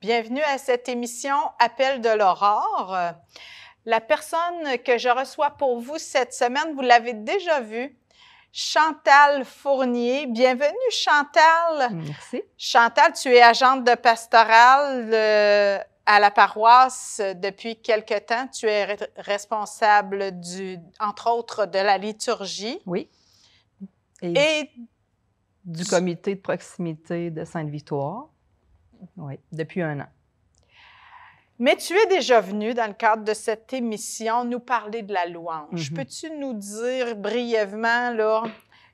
Bienvenue à cette émission Appel de l'aurore. La personne que je reçois pour vous cette semaine, vous l'avez déjà vue, Chantal Fournier. Bienvenue, Chantal. Merci. Chantal, tu es agente de pastoral euh, à la paroisse depuis quelque temps. Tu es responsable, du, entre autres, de la liturgie. Oui. Et, du comité de proximité de Sainte-Victoire. Oui, depuis un an. Mais tu es déjà venu dans le cadre de cette émission nous parler de la louange. Mhm. Peux-tu nous dire brièvement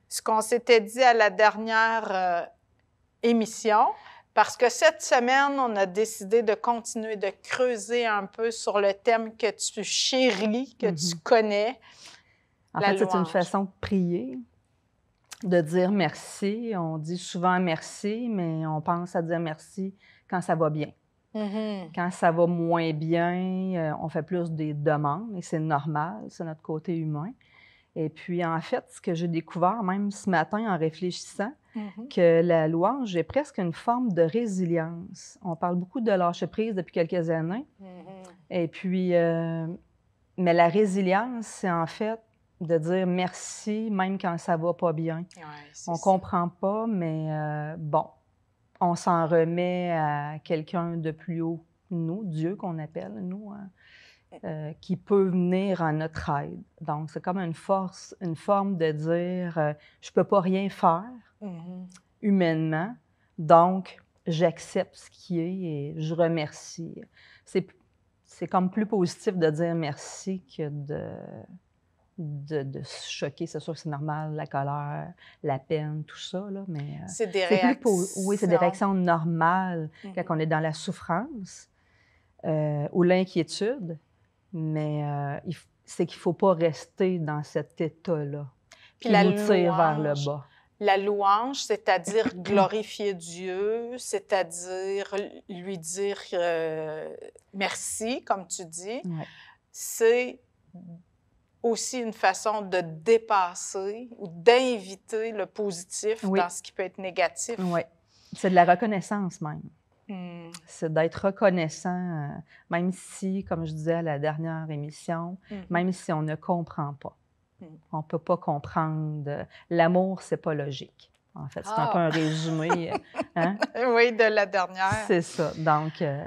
ce qu'on s'était dit à la dernière euh, émission? Parce que cette semaine, on a décidé de continuer de creuser un peu sur le thème que tu chéris, que mhm. tu connais. En fait, c'est une façon de prier de dire merci. On dit souvent merci, mais on pense à dire merci quand ça va bien. Mm-hmm. Quand ça va moins bien, euh, on fait plus des demandes et c'est normal, c'est notre côté humain. Et puis, en fait, ce que j'ai découvert, même ce matin en réfléchissant, mm-hmm. que la louange est presque une forme de résilience. On parle beaucoup de lâcher prise depuis quelques années. Mm-hmm. Et puis, euh, mais la résilience, c'est en fait de dire merci, même quand ça va pas bien. on ne comprend pas, mais euh, bon, on s'en remet à quelqu'un de plus haut, nous, Dieu qu'on appelle, nous, hein, euh, qui peut venir en notre aide. Donc, c'est comme une force, une forme de dire, je euh, je peux pas rien faire mm-hmm. humainement, donc j'accepte ce qui est et je remercie. C'est comme plus positif de dire merci que de de, se choquer. C'est sûr que c'est normal, la colère, la peine, tout ça, là, mais... Euh, c'est des réactions... oui, c'est des réactions normales mm. quand on est dans la souffrance euh, ou l'inquiétude, mais euh, c'est qu'il ne faut pas rester dans cet état-là Puis la louange, La louange, c'est-à-dire glorifier Dieu, c'est-à-dire lui dire merci, comme tu dis, c'est aussi une façon de dépasser ou d'inviter le positif dans ce qui peut être négatif. Oui. C'est de la reconnaissance même. Hmm. C'est d'être reconnaissant, euh, même si, comme je disais à la dernière émission, hmm. même si on ne comprend pas. Hmm. On ne peut pas comprendre. L'amour, c'est pas logique. En fait, c'est un peu un ah! résumé. Euh, hein? oui, de la dernière. C'est ça. Donc. Euh,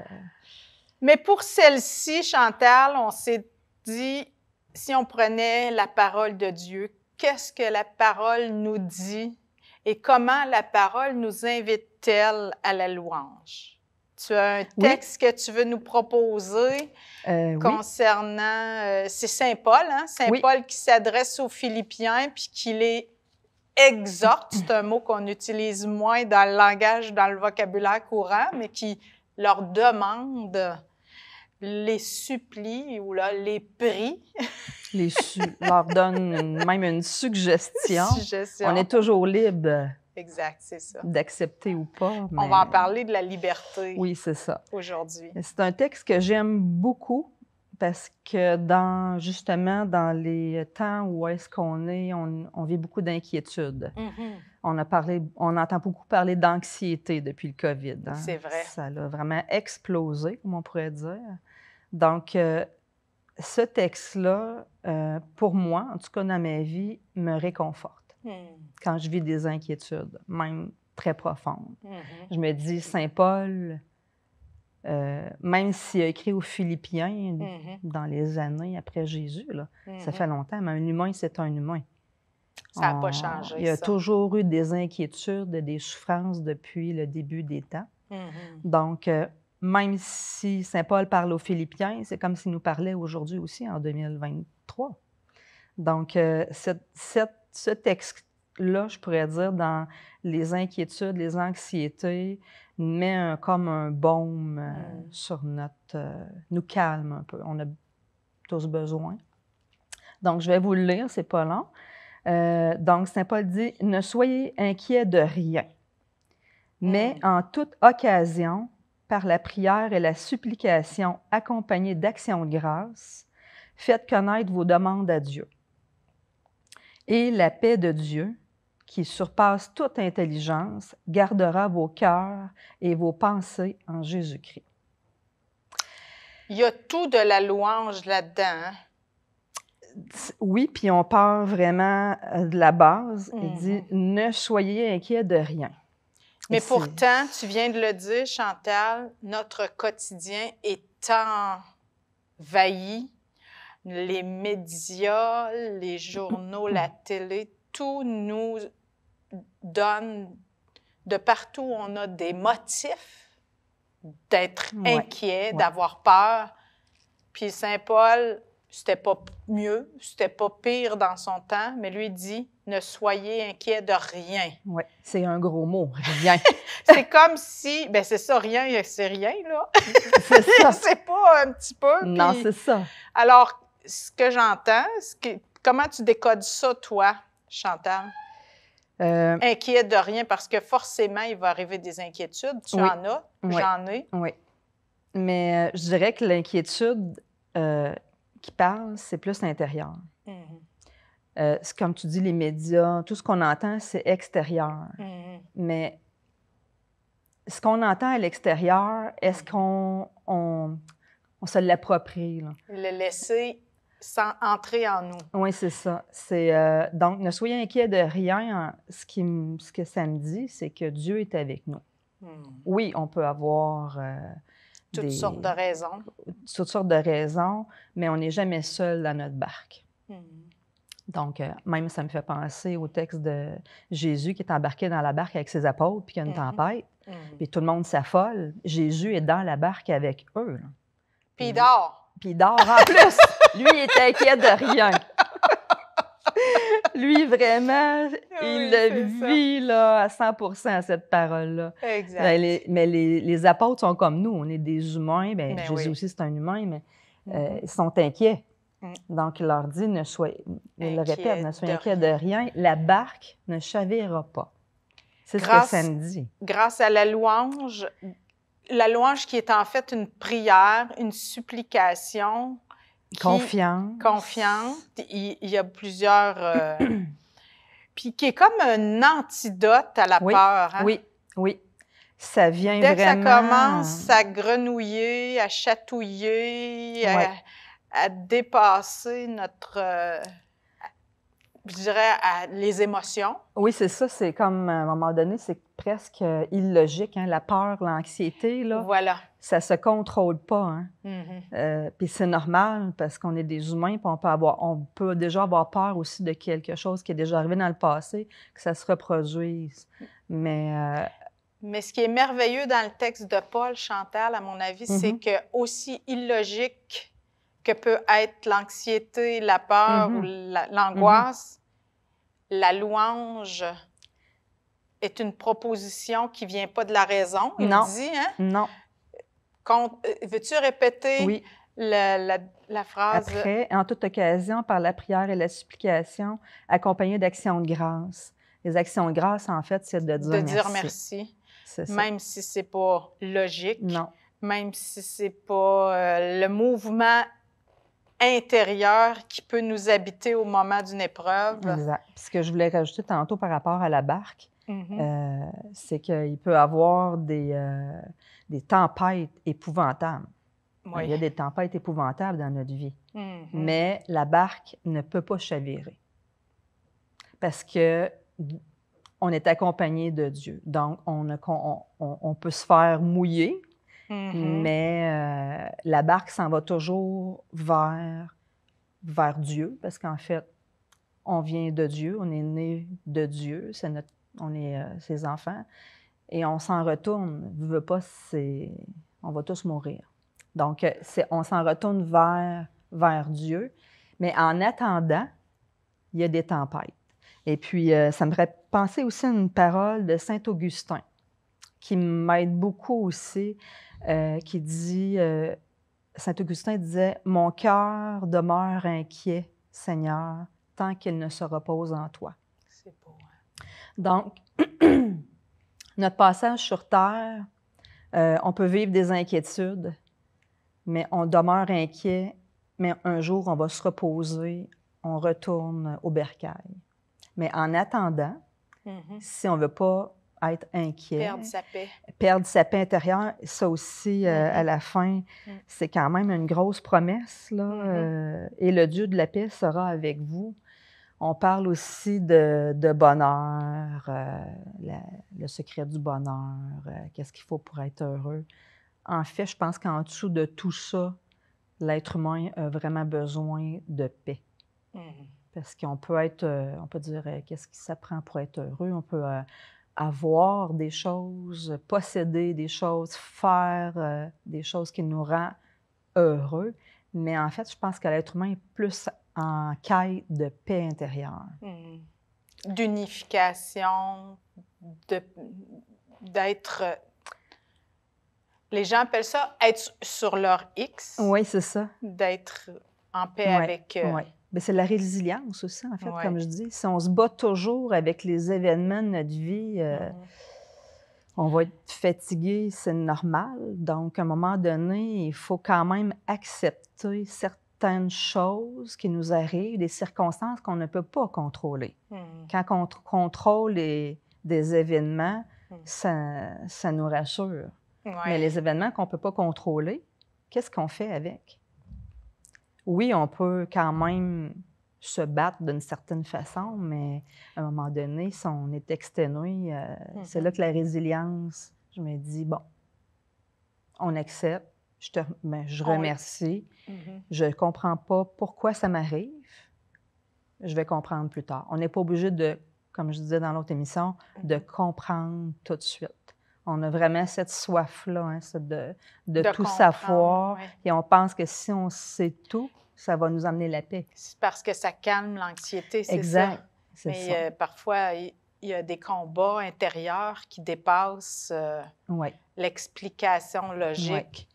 Mais pour celle-ci, Chantal, on s'est dit si on prenait la parole de Dieu, qu'est-ce que la parole nous dit et comment la parole nous invite-t-elle à la louange? Tu as un texte que tu veux nous proposer euh, concernant, euh, c'est Saint Paul, hein? Saint Paul qui s'adresse aux Philippiens puis qui les exhorte, c'est un mot qu'on utilise moins dans le langage, dans le vocabulaire courant, mais qui leur demande les supplie ou là, les prie. les leur donne même une suggestion. On est toujours libre. D'accepter ou pas. On va en parler de la liberté. Oui, c'est ça. Aujourd'hui. C'est un texte que j'aime beaucoup parce que dans justement dans les temps où est-ce qu'on est, on, vit beaucoup d'inquiétudes. Mm-hmm. On a parlé, on entend beaucoup parler d'anxiété depuis le Covid. Hein. C'est vrai. Ça a vraiment explosé, comme on pourrait dire. Donc, euh, ce texte-là, euh, pour moi, en tout cas dans ma vie, me réconforte hmm. quand je vis des inquiétudes, même très profondes. Mm-hmm. Je me dis, Saint Paul, euh, même s'il a écrit aux Philippiens mm-hmm. dans les années après Jésus, là, ça mm-hmm. fait longtemps, mais un humain, c'est un humain. Ça n'a pas changé. Il y a toujours eu des inquiétudes, des souffrances depuis le début des temps. Donc, même si Saint Paul parle aux Philippiens, c'est comme s'il nous parlait aujourd'hui aussi, en 2023. Donc, euh, ce texte-là, je pourrais dire, dans les inquiétudes, les anxiétés, met comme un baume euh, mm. sur notre... Euh, nous calme un peu. On a tous besoin. Donc, je vais vous le lire, c'est pas long. donc, Saint Paul dit, « Ne soyez inquiets de rien, mais mm. en toute occasion, par la prière et la supplication accompagnées d'actions de grâce, faites connaître vos demandes à Dieu. Et la paix de Dieu, qui surpasse toute intelligence, gardera vos cœurs et vos pensées en Jésus-Christ. Il y a tout de la louange là-dedans. Hein? Oui, puis on part vraiment euh, de la base. Il mm-hmm. dit Ne soyez inquiets de rien. Mais pourtant, tu viens de le dire, Chantal, notre quotidien est envahi. Les médias, les journaux, la télé, tout nous donne de partout on a des motifs d'être inquiet, d'avoir peur. Puis Saint Paul c'était pas mieux, c'était pas pire dans son temps, mais lui dit ne soyez inquiet de rien. Oui, c'est un gros mot, rien. c'est comme si, ben c'est ça, rien, c'est rien, là. C'est ça. c'est pas un petit peu. Non, c'est ça. Alors, ce que j'entends, que... comment tu décodes ça, toi, Chantal? Euh... de rien, parce que forcément, il va arriver des inquiétudes. Tu en as, j'en ai. Oui. Mais euh, je dirais que l'inquiétude, euh, qui parle, c'est plus intérieur. Mm-hmm. Euh, comme tu dis, les médias, tout ce qu'on entend, c'est extérieur. Mm-hmm. Mais ce qu'on entend à l'extérieur, est-ce mm-hmm. qu'on on, se l'approprie? Le laisser sans entrer en nous. Oui, c'est ça. Euh, donc, ne soyez inquiets de rien. Ce, qui, ce que ça me dit, c'est que Dieu est avec nous. Mm. Oui, on peut avoir euh, toutes sortes de raisons. Toutes sortes de raisons, mais on n'est jamais seul dans notre barque. Hmm. Donc, euh, même ça me fait penser au texte de Jésus qui est embarqué dans la barque avec ses apôtres, puis il y a une hmm. tempête, hmm. puis tout le monde s'affole. Jésus est dans la barque avec eux. Puis il dort. Puis il dort en plus. Lui, il est inquiet de rien. Lui, vraiment, il le vit à 100 à cette parole-là. Exact. Ben, mais les, apôtres sont comme nous. On est des humains. Ben, ben Jésus aussi, c'est un humain, mais mm. euh, ils sont inquiets. Mm. Donc, il leur dit, ne soyez, il le répète, ne soyez inquiets de rien. La barque ne chavira pas. C'est ce que ça me dit. Grâce à la louange, la louange qui est en fait une prière, une supplication, Confiant. Confiant. Il, y a plusieurs. Euh, puis qui est comme un antidote à la peur. Hein? Oui, oui. Ça vient Dès que ça commence à grenouiller, à chatouiller, à, dépasser notre. Euh, je dirais, à les émotions. Oui, c'est ça. C'est comme, à un moment donné, c'est presque euh, illogique. Hein, la peur, l'anxiété, là. Voilà. Ça se contrôle pas. Hein. Mm-hmm. Euh, puis c'est normal parce qu'on est des humains, puis on peut, avoir, on peut déjà avoir peur aussi de quelque chose qui est déjà arrivé dans le passé, que ça se reproduise. Mais. Euh, mais ce qui est merveilleux dans le texte de Paul Chantal, à mon avis, c'est mm-hmm. que aussi illogique que peut être l'anxiété, la peur mm-hmm. ou l'angoisse, la louange est une proposition qui vient pas de la raison, il non. dit, hein? Non. Euh, veux-tu répéter la, phrase? Après, en toute occasion, par la prière et la supplication, accompagnée d'actions de grâce. Les actions de grâce, en fait, c'est de dire merci. De dire merci. Même si c'est pas logique. Non. Même si c'est pas euh, le mouvement intérieur qui peut nous habiter au moment d'une épreuve. Exact. ce que je voulais rajouter tantôt par rapport à la barque, mm-hmm. euh, c'est qu'il peut avoir des, euh, des tempêtes épouvantables. Il y a des tempêtes épouvantables dans notre vie. Mm-hmm. Mais la barque ne peut pas chavirer parce que on est accompagné de Dieu. Donc, on peut se faire mouiller, Mm-hmm. Mais euh, la barque s'en va toujours vers, vers Dieu, parce qu'en fait, on vient de Dieu, on est né de Dieu, on est euh, ses enfants, et on s'en retourne. veut pas pas, on va tous mourir. Donc, euh, on s'en retourne vers, vers Dieu, mais en attendant, il y a des tempêtes. Et puis, ça me fait penser aussi à une parole de Saint Augustin qui m'aide beaucoup aussi euh, qui dit, euh, Saint Augustin disait, Mon cœur demeure inquiet, Seigneur, tant qu'il ne se repose en toi. C'est hein? Donc, notre passage sur Terre, euh, on peut vivre des inquiétudes, mais on demeure inquiet, mais un jour, on va se reposer, on retourne au bercail. Mais en attendant, mm-hmm. si on ne veut pas être inquiet. Perdre sa paix. Perdre sa paix intérieure, ça aussi, euh, mm-hmm. à la fin, mm. c'est quand même une grosse promesse. Là, mm-hmm. euh, et le Dieu de la paix sera avec vous. On parle aussi de, bonheur, euh, le secret du bonheur, qu'est-ce qu'il faut pour être heureux. En fait, je pense qu'en dessous de tout ça, l'être humain a vraiment besoin de paix mm-hmm. parce qu'on peut être, on peut dire, qu'est-ce qui s'apprend pour être heureux. On peut avoir des choses, posséder des choses, faire euh, des choses qui nous rend heureux. Mais en fait, je pense que l'être humain est plus en quête de paix intérieure. Hmm. D'unification, d'être... Les gens appellent ça être sur leur X. Oui, c'est ça. D'être en paix avec... Euh, ben, c'est la résilience aussi, en fait, comme je dis. Si on se bat toujours avec les événements de notre vie, euh, mm-hmm. on va être fatigué, c'est normal. Donc, à un moment donné, il faut quand même accepter certaines choses qui nous arrivent, des circonstances qu'on ne peut pas contrôler. Mm. Quand on contrôle des événements, mm. ça, nous rassure. Mais les événements qu'on ne peut pas contrôler, qu'est-ce qu'on fait avec? oui, on peut quand même se battre d'une certaine façon, mais à un moment donné, si on est exténué, euh, c'est mm-hmm. là que la résilience, je me dis, bon, on accepte, je, ben, ah remercie, mm-hmm. je ne comprends pas pourquoi ça m'arrive, je vais comprendre plus tard. On n'est pas obligé de, comme je disais dans l'autre émission, de mm-hmm. comprendre tout de suite on a vraiment cette soif-là, hein, de, tout savoir. Et on pense que si on sait tout, ça va nous amener la paix. parce que ça calme l'anxiété, c'est ça. Mais euh, parfois, il y, a des combats intérieurs qui dépassent euh, l'explication logique.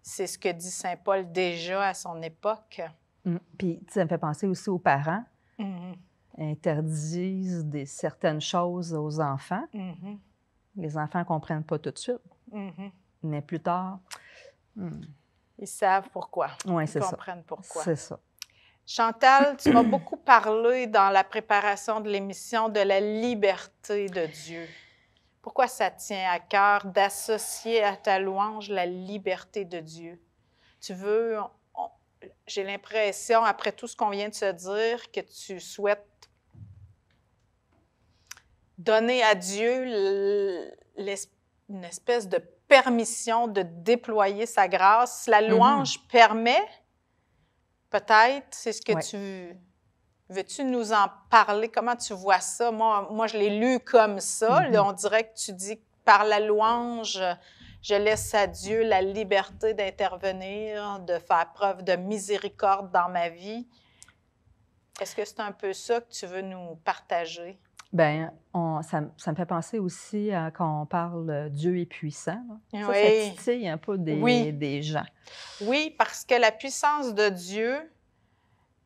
C'est ce que dit Saint Paul déjà à son époque. Hum, puis ça me fait penser aussi aux parents. Mmh Interdisent des, certaines choses aux enfants. Mmh les enfants ne comprennent pas tout de suite. Mm-hmm. Mais plus tard. Hmm. Ils savent pourquoi. Oui, c'est ça. Ils comprennent pourquoi. C'est ça. Chantal, tu m'as beaucoup parlé dans la préparation de l'émission de la liberté de Dieu. Pourquoi ça tient à cœur d'associer à ta louange la liberté de Dieu? Tu veux, j'ai l'impression, après tout ce qu'on vient de se dire, que tu souhaites donner à Dieu une espèce de permission de déployer sa grâce. La mm-hmm. louange permet, peut-être, c'est ce que tu... Veux-tu nous en parler? Comment tu vois ça? Moi, je l'ai lu comme ça. Mm-hmm. on dirait que tu dis par la louange, je laisse à Dieu la liberté d'intervenir, de faire preuve de miséricorde dans ma vie. Est-ce que c'est un peu ça que tu veux nous partager? Ben, ça, me fait penser aussi à quand on parle euh, Dieu est puissant. Ça, oui. ça un peu des, oui. gens. Oui, parce que la puissance de Dieu,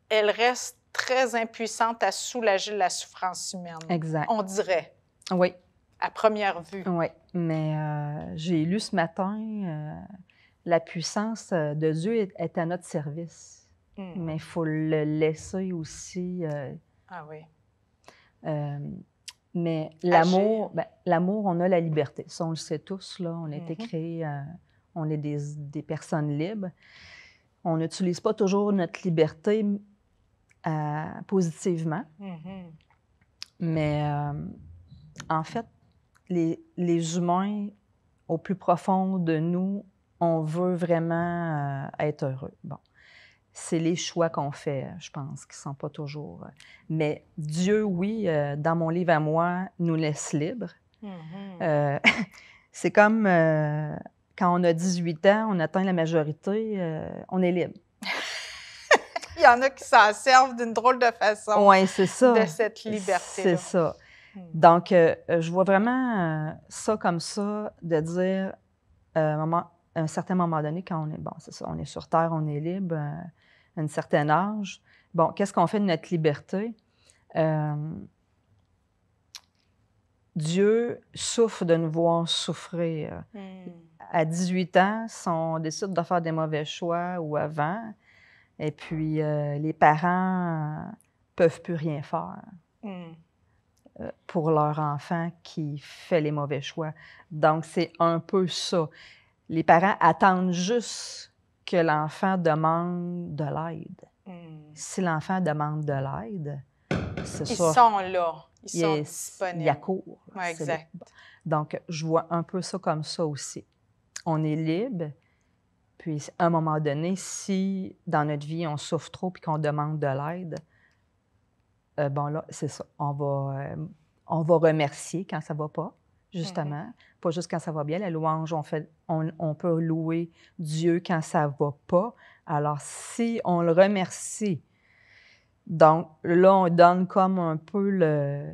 elle reste très impuissante à soulager la souffrance humaine. Exact. On dirait. Oui. À première vue. Oui, mais euh, j'ai lu ce matin, euh, la puissance de Dieu est, à notre service, hmm. mais il faut le laisser aussi. ah oui. Euh, mais l'amour, ben, l'amour, on a la liberté. Ça, on le sait tous. Là. On a été créés, on est des, personnes libres. On n'utilise pas toujours notre liberté euh, positivement. Mhm. Mais euh, en fait, les, les, humains, au plus profond de nous, on veut vraiment être heureux. Bon c'est les choix qu'on fait, je pense, qui ne sont pas toujours. Euh, mais Dieu, oui, euh, dans mon livre à moi, nous laisse libres. Mm-hmm. Euh, c'est comme quand on a 18 ans, on atteint la majorité, on est libre. Il y en a qui s'en servent d'une drôle de façon. Oui, c'est ça. De cette liberté. C'est ça. Mm. Donc, je vois vraiment ça comme ça, de dire, à un certain moment donné, quand on est, bon, c'est ça, on est sur Terre, on est libre un certain âge, bon, qu'est-ce qu'on fait de notre liberté? Euh, Dieu souffre de nous voir souffrir. Hmm. À 18 ans, si on décide de faire des mauvais choix ou avant, et puis euh, les parents peuvent plus rien faire hmm. euh, pour leur enfant qui fait les mauvais choix. Donc, c'est un peu ça. Les parents attendent juste que l'enfant demande de l'aide. Hmm. Si l'enfant demande de l'aide, c'est Ils sont là. Ils sont disponibles. Il y a cours. exact. Donc, je vois un peu ça comme ça aussi. On est libre, puis à un moment donné, si dans notre vie, on souffre trop puis qu'on demande de l'aide, euh, bon là, c'est ça. On va, euh, on va remercier quand ça va pas, hmm. justement pas juste quand ça va bien. La louange, on, fait, on, peut louer Dieu quand ça va pas. Alors, si on le remercie, donc là, on donne comme un peu le,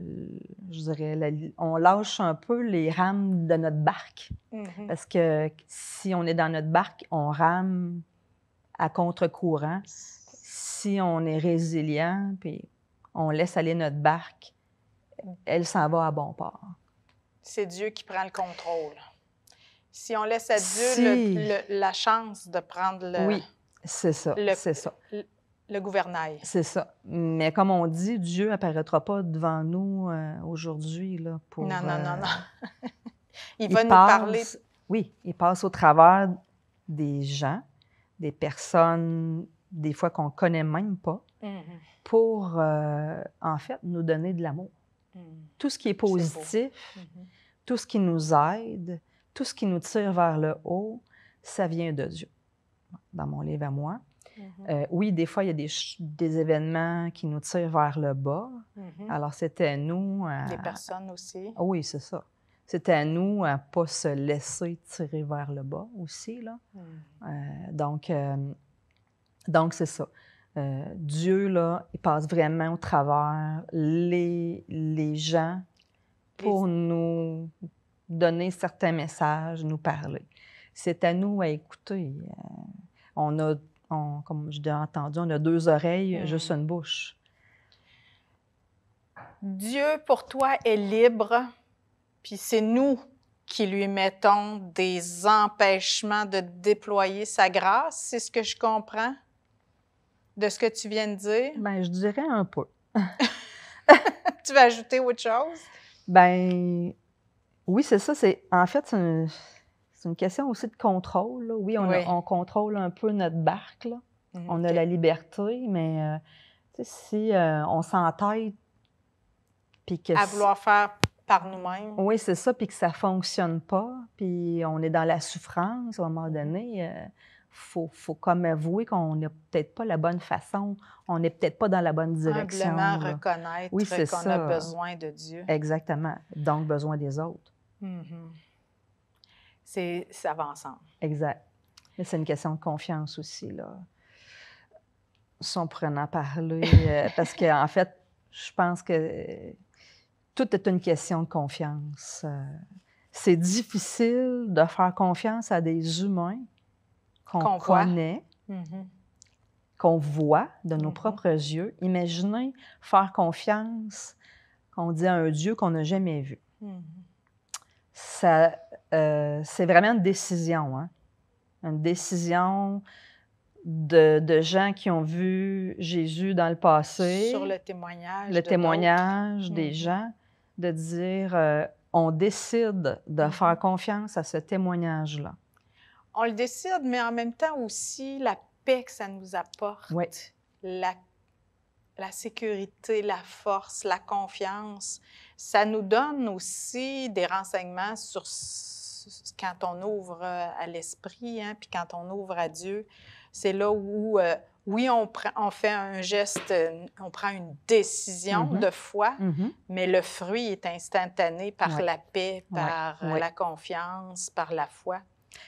je dirais, on lâche un peu les rames de notre barque. Mm-hmm. Parce que si on est dans notre barque, on rame à contre-courant. Si on est résilient, puis on laisse aller notre barque, elle s'en va à bon port c'est Dieu qui prend le contrôle. Si on laisse à Dieu la chance de prendre le... Oui, c'est ça, c'est ça. Le, gouvernail. C'est ça. Mais comme on dit, Dieu apparaîtra pas devant nous euh, aujourd'hui là pour. Non, non, non, euh, non. il, va nous parler. Oui, il passe au travers des gens, des personnes, des fois qu'on connaît même pas, mhm. pour euh, en fait nous donner de l'amour. Mhm. Tout ce qui est positif. Mhm tout ce qui nous aide, tout ce qui nous tire vers le haut, ça vient de Dieu, dans mon livre à moi. Mm-hmm. Euh, oui, des fois, il y a des, événements qui nous tirent vers le bas. Mm-hmm. Alors, c'était à nous... Les euh, Des personnes aussi. Ah oui, c'est ça. C'était à nous à ne pas se laisser tirer vers le bas aussi. Là. Mm-hmm. Euh, donc, donc, c'est ça. Dieu, là, il passe vraiment au travers les, les gens pour nous donner certains messages, nous parler. C'est à nous à écouter. Euh, on a, comme je l'ai entendu, on a deux oreilles, mmh. juste une bouche. Dieu, pour toi, est libre, puis c'est nous qui lui mettons des empêchements de déployer sa grâce. C'est ce que je comprends de ce que tu viens de dire? Bien, je dirais un peu. tu vas ajouter autre chose? Ben oui, c'est ça. C'est En fait, c'est une, question aussi de contrôle. Oui, on, contrôle un peu notre barque. Mm, on a la liberté, mais euh, si euh, on s'entête. Que à vouloir faire par nous-mêmes. Oui, c'est ça, puis que ça ne fonctionne pas, puis on est dans la souffrance à un moment donné. Euh, faut, faut comme avouer qu'on n'a peut-être pas la bonne façon, on n'est peut-être pas dans la bonne direction. Simplement reconnaître oui, qu'on a besoin de Dieu. Exactement. Donc, besoin des autres. Mm-hmm. C'est Ça va ensemble. Exact. c'est une question de confiance aussi, là. Sans prenant parler, euh, parce qu'en en fait, je pense que euh, tout est une question de confiance. Euh. c'est difficile de faire confiance à des humains qu'on connaît, mm-hmm. qu'on voit de nos mm-hmm. propres yeux. Imaginez faire confiance, qu'on dit à un Dieu qu'on n'a jamais vu. Mm-hmm. Ça, euh, c'est vraiment une décision, hein. une décision de, gens qui ont vu Jésus dans le passé. Sur le témoignage. Le témoignage des gens, de dire euh, on décide de faire confiance à ce témoignage-là on le décide, mais en même temps aussi la paix que ça nous apporte, la, sécurité, la force, la confiance. Ça nous donne aussi des renseignements sur quand on ouvre euh, à l'esprit, hein, puis quand on ouvre à Dieu. C'est là où, euh, oui, on, fait un geste, euh, on prend une décision mm-hmm. de foi, mm-hmm. mais le fruit est instantané par la paix, par la confiance, par la foi.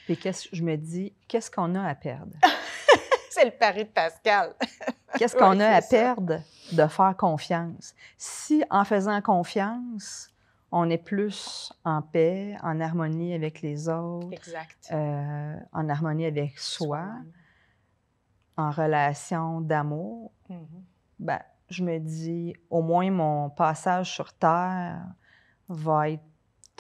Et je me dis, qu'est-ce qu'on a à perdre? c'est le pari de Pascal. qu'est-ce qu'on a à perdre de faire confiance? Si en faisant confiance, on est plus en paix, en harmonie avec les autres, euh, en harmonie avec soi, en relation d'amour, mm-hmm. ben, je me dis, au moins mon passage sur Terre va être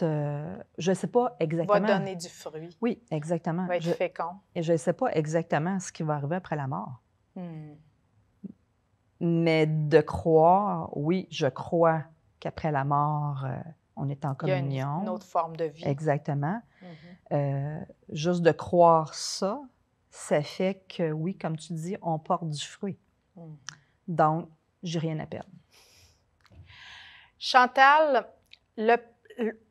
je ne sais pas exactement. Va donner du fruit. Oui, exactement. Va être fécond. Et je ne sais pas exactement ce qui va arriver après la mort. Hmm. Mais de croire, oui, je crois qu'après la mort, euh, on est en communion. une, autre forme de vie. Exactement. Mm-hmm. Euh, juste de croire ça, ça fait que, oui, comme tu dis, on porte du fruit. Donc, mm. Donc, j'ai rien à perdre. Chantal, le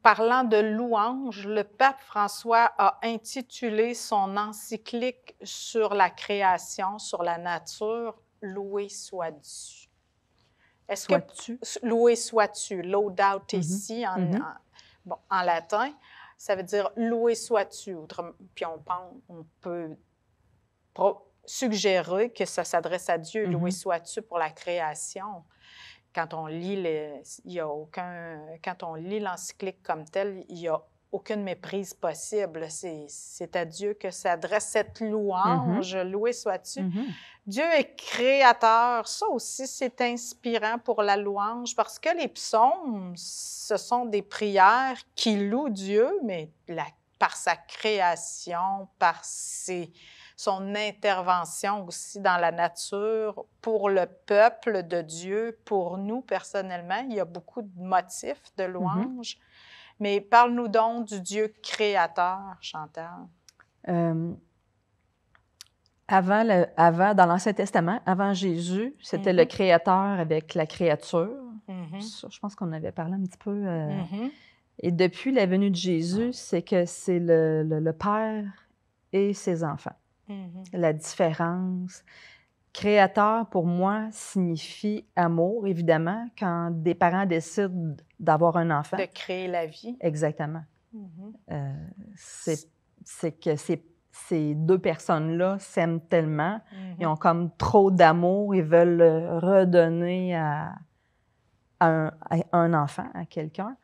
parlant de louange, le pape François a intitulé son encyclique sur la création, sur la nature, Loué soit tu Est-ce que tu loué sois-tu, Low mm-hmm. ici mm-hmm. en, bon, en, latin, ça veut dire loué soit tu Puis on, peut suggérer que ça s'adresse à Dieu, loué mm-hmm. sois-tu pour la création. Quand on lit il a aucun, quand on lit l'encyclique comme telle, il y a aucune méprise possible. C'est à Dieu que s'adresse cette louange. Mm-hmm. Loué sois-tu. Mm-hmm. Dieu est créateur. Ça aussi, c'est inspirant pour la louange parce que les psaumes, ce sont des prières qui louent Dieu, mais par sa création, par ses son intervention aussi dans la nature pour le peuple de Dieu, pour nous personnellement. Il y a beaucoup de motifs de mhm. louange. Mais parle-nous donc du Dieu créateur, Chantal. Euh, avant, le, avant, dans l'Ancien Testament, avant Jésus, c'était le mhm. créateur avec la créature. Mhm. je pense qu'on avait parlé un petit peu. Euh, et depuis la venue de Jésus, c'est que c'est le Père et ses enfants. Mm-hmm. la différence. Créateur, pour moi, signifie amour, évidemment, quand des parents décident d'avoir un enfant. De créer la vie. Exactement. Mm-hmm. Euh, c'est que ces deux personnes-là s'aiment tellement, ils mm-hmm. ont comme trop d'amour, ils veulent redonner à, un, enfant, à quelqu'un.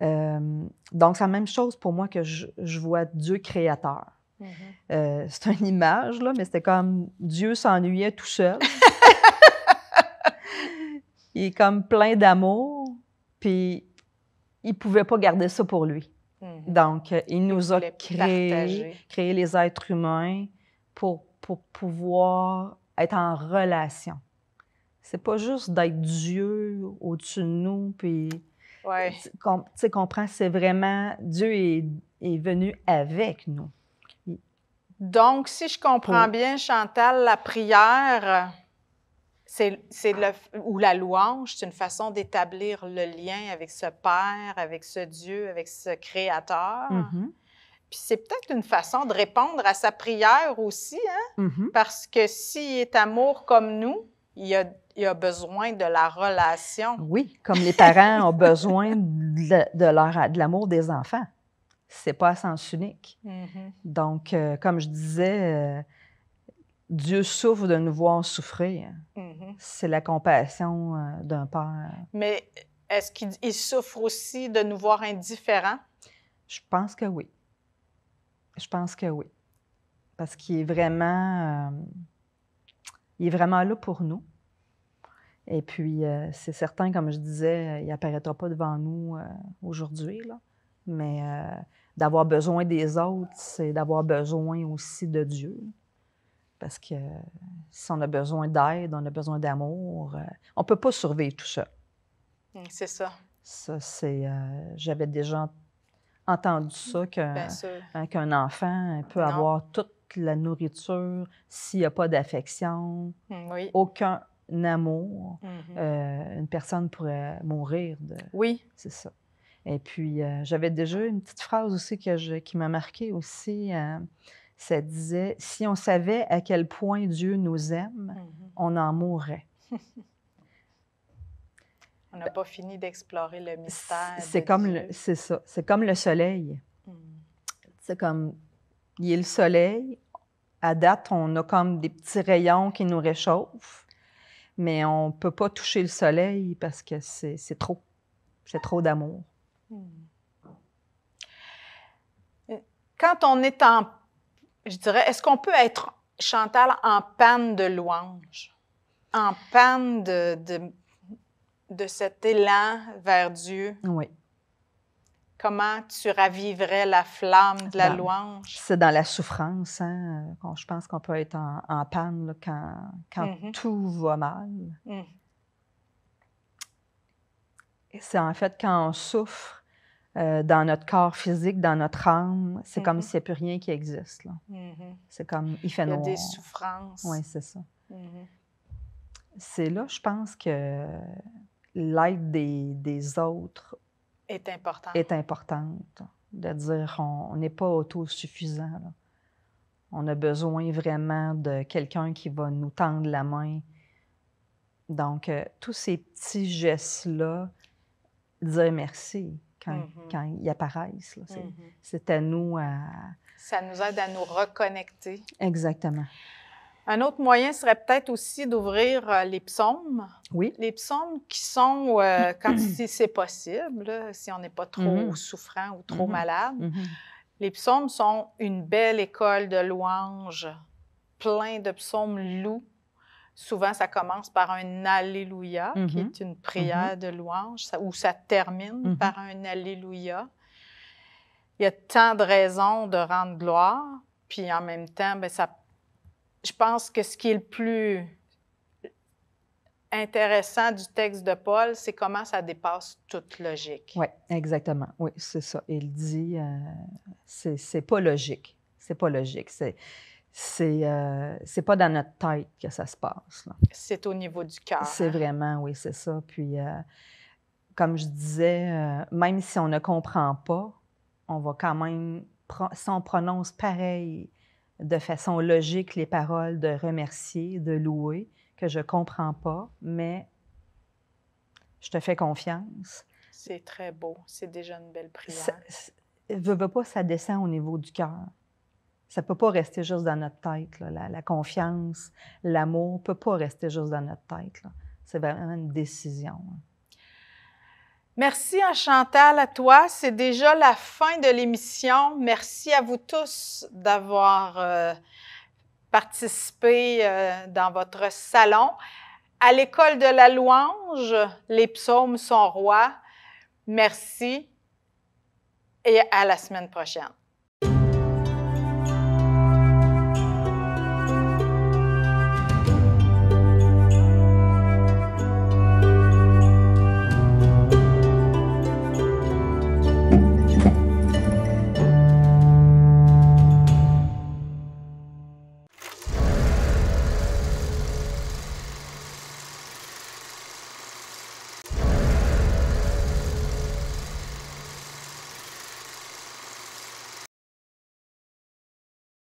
Euh, donc, c'est la même chose pour moi que je, je vois Dieu créateur. Mhm. Euh, c'est une image, là, mais c'était comme Dieu s'ennuyait tout seul. il est comme plein d'amour, puis il pouvait pas garder ça pour lui. Mhm. Donc, euh, il nous a créé, créé, les êtres humains pour, pour pouvoir être en relation. C'est pas juste d'être Dieu au-dessus de nous, puis... Tu comprends, c'est vraiment Dieu est, est venu avec nous. Donc, si je comprends bien, Chantal, la prière c'est, ou la louange, c'est une façon d'établir le lien avec ce Père, avec ce Dieu, avec ce Créateur. Mm-hmm. Puis c'est peut-être une façon de répondre à sa prière aussi, hein, mm-hmm. parce que s'il est amour comme nous, il a, a, besoin de la relation. Oui, comme les parents ont besoin de, l'amour des enfants c'est pas à sens unique. Mm-hmm. Donc, euh, comme je disais, euh, Dieu souffre de nous voir souffrir. Mm-hmm. C'est la compassion euh, d'un père. Mais est-ce qu'il souffre aussi de nous voir indifférents? Je pense que oui. Je pense que oui. Parce qu'il est vraiment... il est vraiment là pour nous. Et puis, c'est certain, comme je disais, il apparaîtra pas devant nous aujourd'hui, là. Mais d'avoir besoin des autres, c'est d'avoir besoin aussi de Dieu. Parce que si on a besoin d'aide, on a besoin d'amour, euh, on ne peut pas survivre tout mm, ça. C'est ça. Euh, c'est. J'avais déjà entendu ça, mm, hein, qu'un enfant hein, peut avoir toute la nourriture s'il n'y a pas d'affection, mm, aucun amour. Mm-hmm. Euh, une personne pourrait mourir Oui. C'est ça. Et puis, euh, j'avais déjà une petite phrase aussi que qui m'a marquée aussi. Euh, ça disait, si on savait à quel point Dieu nous aime, mmh on en mourrait. on n'a pas fini d'explorer le mystère. C'est comme c'est ça. C'est comme le soleil. Mmh. C'est comme, il y a le soleil. À date, on a comme des petits rayons qui nous réchauffent, mais on ne peut pas toucher le soleil parce que c'est trop. C'est trop d'amour. Hmm. Euh, quand on est en, je dirais, est-ce qu'on peut être, Chantal, en panne de louange, en panne de, de cet élan vers Dieu? Oui comment tu raviverais la flamme de la ben, louange? C'est dans la souffrance, hein, euh, je pense qu'on peut être en, panne quand, quand mm-hmm. tout va mal. Et mm. C'est en fait quand on souffre euh, dans notre corps physique, dans notre âme, c'est comme mhm. s'il n'y a plus rien qui existe. Mhm. C'est comme, il fait noir. Il y a des souffrances. Oui, c'est ça. Mhm. C'est là, je pense, que l'aide des, autres est importante. Est importante. De dire, on n'est pas autosuffisant. On a besoin vraiment de quelqu'un qui va nous tendre la main. Donc, euh, tous ces petits gestes-là, dire merci quand, il mmh ils apparaissent. Mmh c'est à nous Ça nous aide à nous reconnecter. Exactement. Un autre moyen serait peut-être aussi d'ouvrir euh, les psaumes. Oui. Les psaumes qui sont, quand euh, si c'est possible, si on n'est pas mmh trop souffrant ou trop malade, les psaumes sont une belle école de louanges, plein de psaumes loups souvent, ça commence par un Alléluia, qui mhm. est une prière mhm. de louange, ou ça termine mhm. par un Alléluia. Il y a tant de raisons de rendre gloire, puis en même temps, ben, ça, je pense que ce qui est le plus intéressant du texte de Paul, c'est comment ça dépasse toute logique. Oui, exactement. Oui, c'est ça. Il dit, euh, c'est pas logique. C'est pas logique. C'est c'est euh, c'est pas dans notre tête que ça se passe. C'est au niveau du cœur. C'est hein. vraiment, oui, c'est ça. Puis, euh, comme je disais, euh, même si on ne comprend pas, on va quand même, si on prononce pareil, de façon logique, les paroles de remercier, de louer, que je comprends pas, mais je te fais confiance. C'est très beau. C'est déjà une belle prière. Ça, ne veux pas, ça descend au niveau du cœur. Ça ne peut pas rester juste dans notre tête. La, confiance, l'amour ne peut pas rester juste dans notre tête. C'est vraiment une décision. Hein. Merci hein, Chantal à toi. C'est déjà la fin de l'émission. Merci à vous tous d'avoir euh, participé euh, dans votre salon. À l'école de la louange, les psaumes sont rois. Merci et à la semaine prochaine.